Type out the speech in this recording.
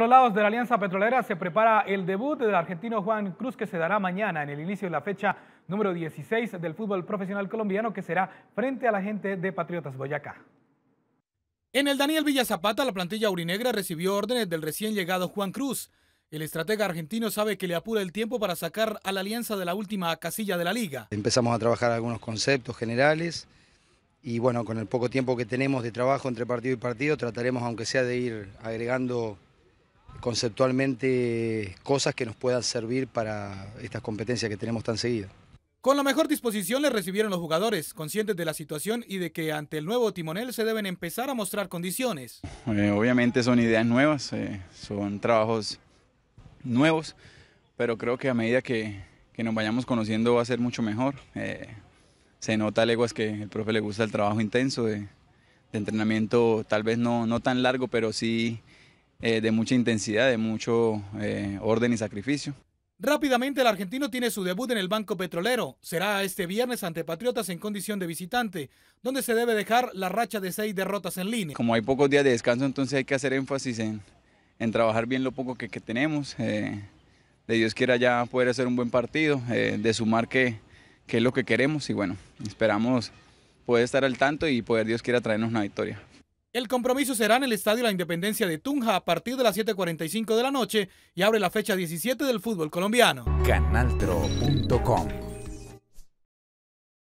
los lados de la Alianza Petrolera se prepara el debut del argentino Juan Cruz que se dará mañana en el inicio de la fecha número 16 del fútbol profesional colombiano que será frente a la gente de Patriotas Boyacá. En el Daniel Villazapata la plantilla urinegra recibió órdenes del recién llegado Juan Cruz. El estratega argentino sabe que le apura el tiempo para sacar a la Alianza de la última casilla de la liga. Empezamos a trabajar algunos conceptos generales y bueno, con el poco tiempo que tenemos de trabajo entre partido y partido trataremos aunque sea de ir agregando conceptualmente cosas que nos puedan servir para estas competencias que tenemos tan seguido. Con la mejor disposición le recibieron los jugadores, conscientes de la situación y de que ante el nuevo timonel se deben empezar a mostrar condiciones. Eh, obviamente son ideas nuevas, eh, son trabajos nuevos, pero creo que a medida que, nos vayamos conociendo va a ser mucho mejor. Eh, se nota a leguas que el profe le gusta el trabajo intenso de, entrenamiento, tal vez no tan largo, pero sí eh, de mucha intensidad, de mucho eh, orden y sacrificio. Rápidamente el argentino tiene su debut en el Banco Petrolero. Será este viernes ante Patriotas en condición de visitante, donde se debe dejar la racha de seis derrotas en línea. Como hay pocos días de descanso, entonces hay que hacer énfasis en, trabajar bien lo poco que, tenemos. Eh, de Dios quiera ya poder hacer un buen partido, de sumar que, que es lo que queremos y bueno, esperamos poder estar al tanto y poder Dios quiera traernos una victoria. El compromiso será en el Estadio La Independencia de Tunja a partir de las 7.45 de la noche y abre la fecha 17 del fútbol colombiano. Canaltro.com